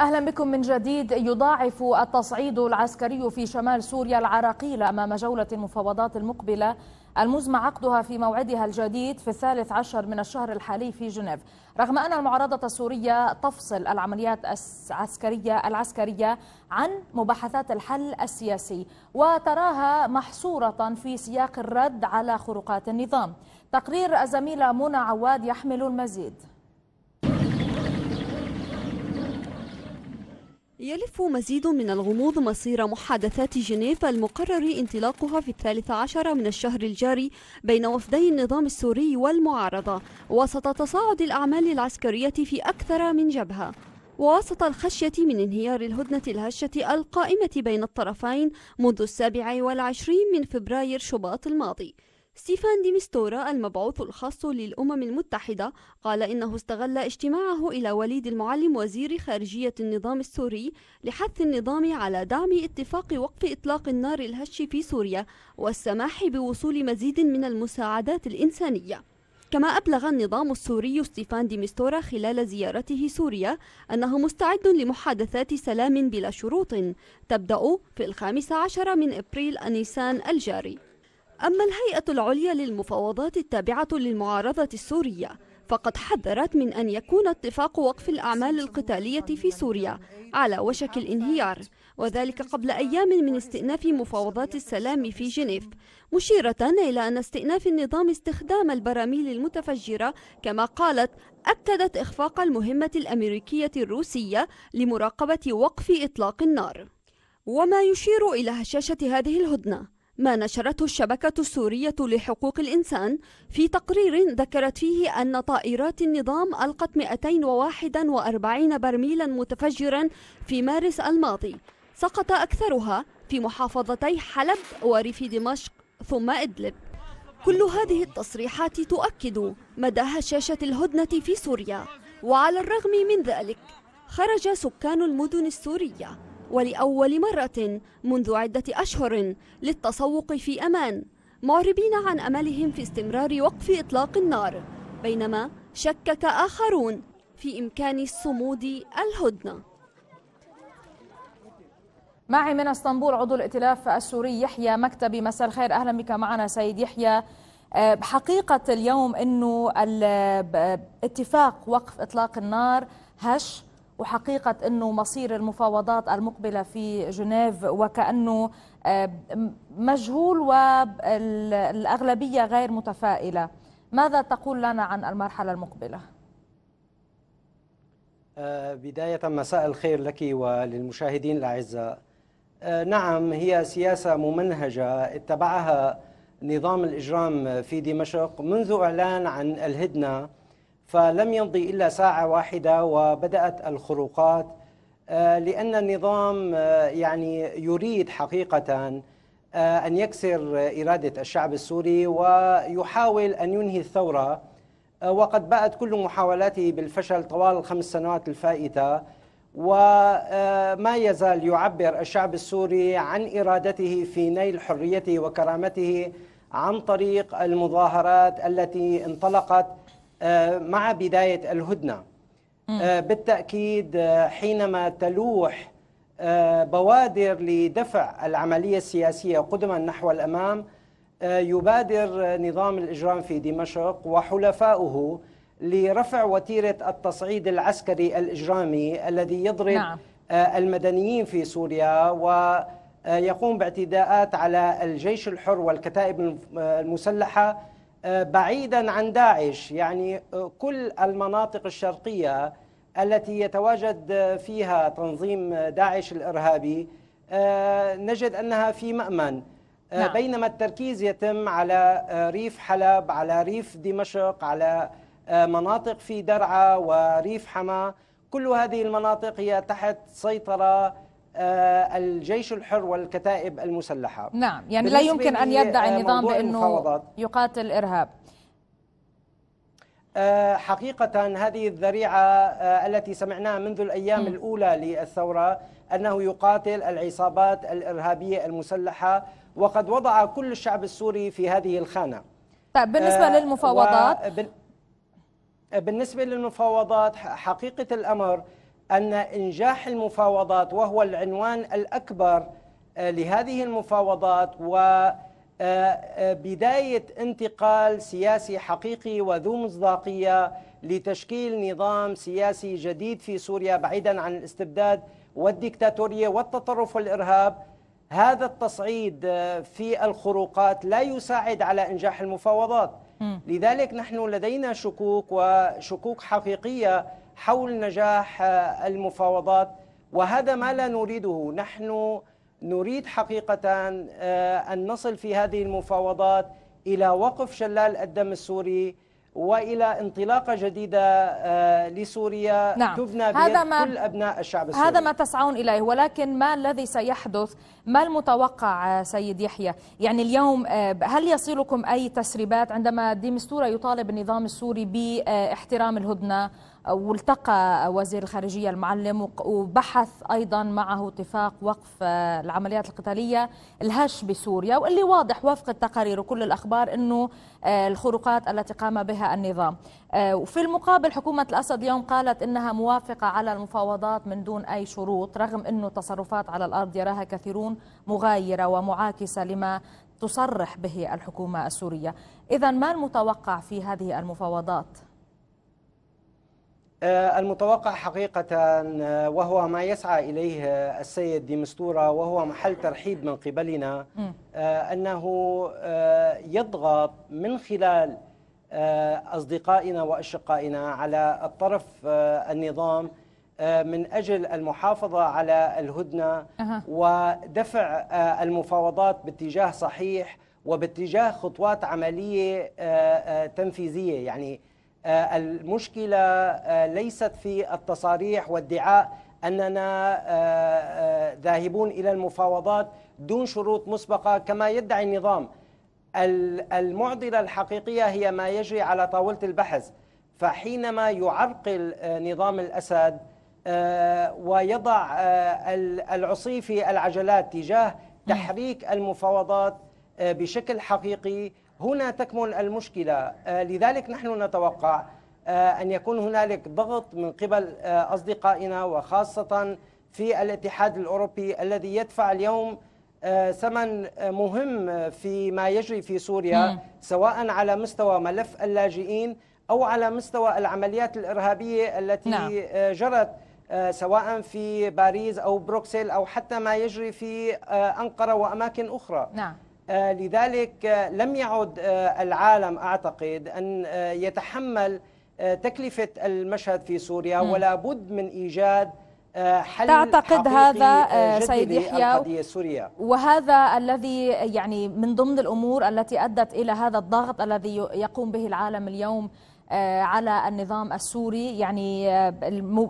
أهلا بكم من جديد يضاعف التصعيد العسكري في شمال سوريا العراقيل أمام جولة المفاوضات المقبلة المزمع عقدها في موعدها الجديد في الثالث عشر من الشهر الحالي في جنيف رغم أن المعارضة السورية تفصل العمليات العسكرية العسكرية عن مباحثات الحل السياسي وتراها محصورة في سياق الرد على خروقات النظام تقرير الزميلة منى عواد يحمل المزيد يلف مزيد من الغموض مصير محادثات جنيف المقرر انطلاقها في الثالث عشر من الشهر الجاري بين وفدي النظام السوري والمعارضة وسط تصاعد الأعمال العسكرية في أكثر من جبهة ووسط الخشية من انهيار الهدنة الهشة القائمة بين الطرفين منذ السابع والعشرين من فبراير شباط الماضي ستيفان ديمستورا المبعوث الخاص للأمم المتحدة قال إنه استغل اجتماعه إلى وليد المعلم وزير خارجية النظام السوري لحث النظام على دعم اتفاق وقف إطلاق النار الهش في سوريا والسماح بوصول مزيد من المساعدات الإنسانية كما أبلغ النظام السوري ستيفان ديمستورا خلال زيارته سوريا أنه مستعد لمحادثات سلام بلا شروط تبدأ في الخامس عشر من أبريل نيسان الجاري أما الهيئة العليا للمفاوضات التابعة للمعارضة السورية فقد حذرت من أن يكون اتفاق وقف الأعمال القتالية في سوريا على وشك الانهيار وذلك قبل أيام من استئناف مفاوضات السلام في جنيف مشيرة إلى أن استئناف النظام استخدام البراميل المتفجرة كما قالت أكدت إخفاق المهمة الأمريكية الروسية لمراقبة وقف إطلاق النار وما يشير إلى هشاشة هذه الهدنة ما نشرته الشبكة السورية لحقوق الإنسان في تقرير ذكرت فيه أن طائرات النظام ألقت 241 برميلا متفجرا في مارس الماضي سقط أكثرها في محافظتي حلب وريف دمشق ثم إدلب كل هذه التصريحات تؤكد مدى هشاشة الهدنة في سوريا وعلى الرغم من ذلك خرج سكان المدن السورية ولأول مرة منذ عدة أشهر للتسوق في أمان معربين عن أملهم في استمرار وقف إطلاق النار بينما شكك آخرون في إمكان الصمود الهدنة معي من اسطنبول عضو الائتلاف السوري يحيى مكتبي مساء الخير اهلا بك معنا سيد يحيى آه، حقيقة اليوم انه اتفاق وقف اطلاق النار هش وحقيقة أنه مصير المفاوضات المقبلة في جنيف وكأنه آه، مجهول والأغلبية غير متفائلة ماذا تقول لنا عن المرحلة المقبلة؟ آه، بداية مساء الخير لك وللمشاهدين الأعزاء آه، نعم هي سياسة ممنهجة اتبعها نظام الإجرام في دمشق منذ إعلان عن الهدنة فلم يمضي إلا ساعة واحدة وبدأت الخروقات آه، لأن النظام آه، يعني يريد حقيقة آه، أن يكسر إرادة الشعب السوري ويحاول أن ينهي الثورة وقد باءت كل محاولاته بالفشل طوال الخمس سنوات الفائته وما يزال يعبر الشعب السوري عن ارادته في نيل حريته وكرامته عن طريق المظاهرات التي انطلقت آه، مع بداية الهدنة آه، بالتأكيد آه، حينما تلوح بوادر لدفع العملية السياسية قدما نحو الأمام يبادر نظام الإجرام في دمشق وحلفائه لرفع وتيرة التصعيد العسكري الإجرامي الذي يضرب نعم. المدنيين في سوريا ويقوم باعتداءات على الجيش الحر والكتائب المسلحة آه، بعيدا عن داعش يعني آه، كل المناطق الشرقيه التي يتواجد آه، فيها تنظيم داعش الارهابي نجد انها في مامن نعم. بينما التركيز يتم على ريف حلب على ريف دمشق على مناطق في درعا وريف حما كل هذه المناطق هي تحت سيطره آه، الجيش الحر والكتائب المسلحة نعم يعني لا يمكن أن يدعي النظام بأنه يقاتل إرهاب آه، حقيقة هذه الذريعة آه، التي سمعناها منذ الأيام الأولى للثورة أنه يقاتل العصابات الإرهابية المسلحة وقد وضع كل الشعب السوري في هذه الخانة طيب بالنسبة للمفاوضات بالنسبة للمفاوضات حقيقة الأمر أن إنجاح المفاوضات وهو العنوان الأكبر آه، لهذه المفاوضات وبداية آه، آه، انتقال سياسي حقيقي وذو مصداقية لتشكيل نظام سياسي جديد في سوريا بعيدا عن الاستبداد والديكتاتورية والتطرف والإرهاب هذا التصعيد في الخروقات لا يساعد على إنجاح المفاوضات لذلك نحن لدينا شكوك وشكوك حقيقية حول نجاح آه، المفاوضات وهذا ما لا نريده نحن نريد حقيقة آه، أن نصل في هذه المفاوضات إلى وقف شلال الدم السوري والى انطلاقه جديده آه، لسوريا نعم. تبنى هذا ما كل ابناء الشعب السوري هذا ما تسعون اليه ولكن ما الذي سيحدث ما المتوقع سيد يحيى يعني اليوم هل يصلكم اي تسريبات عندما ديمستورا يطالب النظام السوري باحترام الهدنه والتقى وزير الخارجية المعلم وبحث أيضا معه اتفاق وقف آه، العمليات القتالية الهش بسوريا واللي واضح وفق التقارير وكل الأخبار أنه آه، الخروقات التي قام بها النظام آه، وفي المقابل حكومة الأسد اليوم قالت أنها موافقة على المفاوضات من دون أي شروط رغم أنه التصرفات على الأرض يراها كثيرون مغايرة ومعاكسة لما تصرح به الحكومة السورية إذا ما المتوقع في هذه المفاوضات؟ آه، المتوقع حقيقة آه، وهو ما يسعى إليه آه، السيد ديمستورة وهو محل ترحيب من قبلنا أنه يضغط من خلال أصدقائنا وأشقائنا على الطرف النظام من أجل المحافظة على الهدنة ودفع المفاوضات باتجاه صحيح وباتجاه خطوات عملية تنفيذية يعني آه، المشكلة آه، ليست في التصاريح وادعاء أننا آه، ذاهبون إلى المفاوضات دون شروط مسبقة كما يدعي النظام المعضلة الحقيقية هي ما يجري على طاولة البحث فحينما يعرقل نظام الأسد ويضع العصي في العجلات تجاه نعم. تحريك المفاوضات بشكل حقيقي هنا تكمن المشكلة آه، لذلك نحن نتوقع آه، أن يكون هنالك ضغط من قبل آه، أصدقائنا وخاصة في الاتحاد الأوروبي الذي يدفع اليوم ثمن مهم في ما يجري في سوريا سواء على مستوى ملف اللاجئين أو على مستوى العمليات الإرهابية التي نعم. جرت سواء في باريس أو بروكسل أو حتى ما يجري في أنقرة وأماكن أخرى نعم. آه، لذلك آه، لم يعد آه، العالم اعتقد ان يتحمل تكلفه المشهد في سوريا ولا بد من ايجاد حل تعتقد هذا سيد يحيى وهذا الذي يعني من ضمن الامور التي ادت الى هذا الضغط الذي يقوم به العالم اليوم آه، على النظام السوري يعني آه،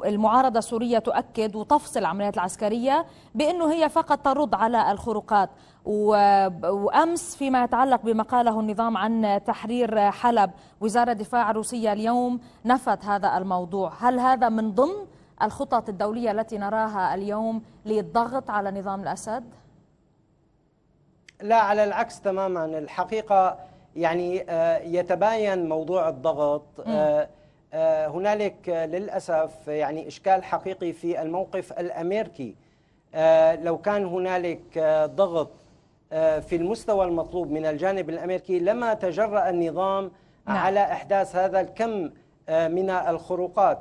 المعارضة السورية تؤكد وتفصل العمليات العسكرية بأنه هي فقط ترد على الخروقات وأمس فيما يتعلق بمقاله النظام عن تحرير حلب وزارة دفاع روسية اليوم نفت هذا الموضوع هل هذا من ضمن الخطط الدولية التي نراها اليوم للضغط على نظام الأسد؟ لا على العكس تماما الحقيقة يعني آه، يتباين موضوع الضغط آه، آه، هنالك للاسف يعني اشكال حقيقي في الموقف الامريكي لو كان هنالك ضغط في المستوى المطلوب من الجانب الامريكي لما تجرأ النظام نعم. على احداث هذا الكم من الخروقات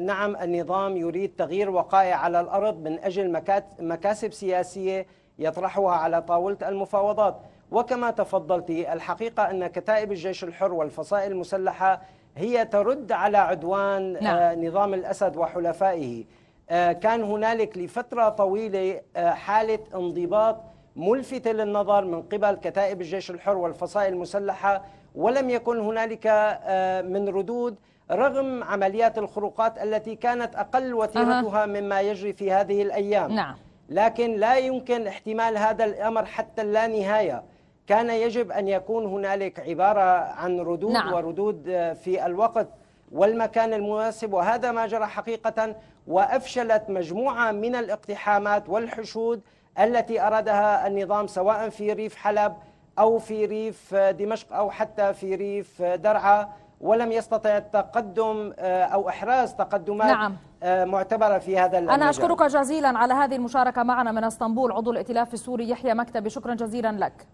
نعم النظام يريد تغيير وقائع على الارض من اجل مكاسب سياسيه يطرحها على طاوله المفاوضات وكما تفضلت الحقيقة أن كتائب الجيش الحر والفصائل المسلحة هي ترد على عدوان آه، نعم. نظام الأسد وحلفائه آه، كان هنالك لفترة طويلة آه، حالة انضباط ملفتة للنظر من قبل كتائب الجيش الحر والفصائل المسلحة ولم يكن هنالك من ردود رغم عمليات الخروقات التي كانت أقل وتيرتها مما يجري في هذه الأيام نعم. لكن لا يمكن احتمال هذا الأمر حتى اللا نهاية كان يجب أن يكون هنالك عبارة عن ردود نعم. وردود في الوقت والمكان المناسب وهذا ما جرى حقيقة وأفشلت مجموعة من الاقتحامات والحشود التي أرادها النظام سواء في ريف حلب أو في ريف دمشق أو حتى في ريف درعا ولم يستطع التقدم آه، أو إحراز تقدمات نعم. آه، معتبرة في هذا المجال أنا أشكرك جزيلا على هذه المشاركة معنا من اسطنبول عضو الائتلاف السوري يحيى مكتبي شكرا جزيلا لك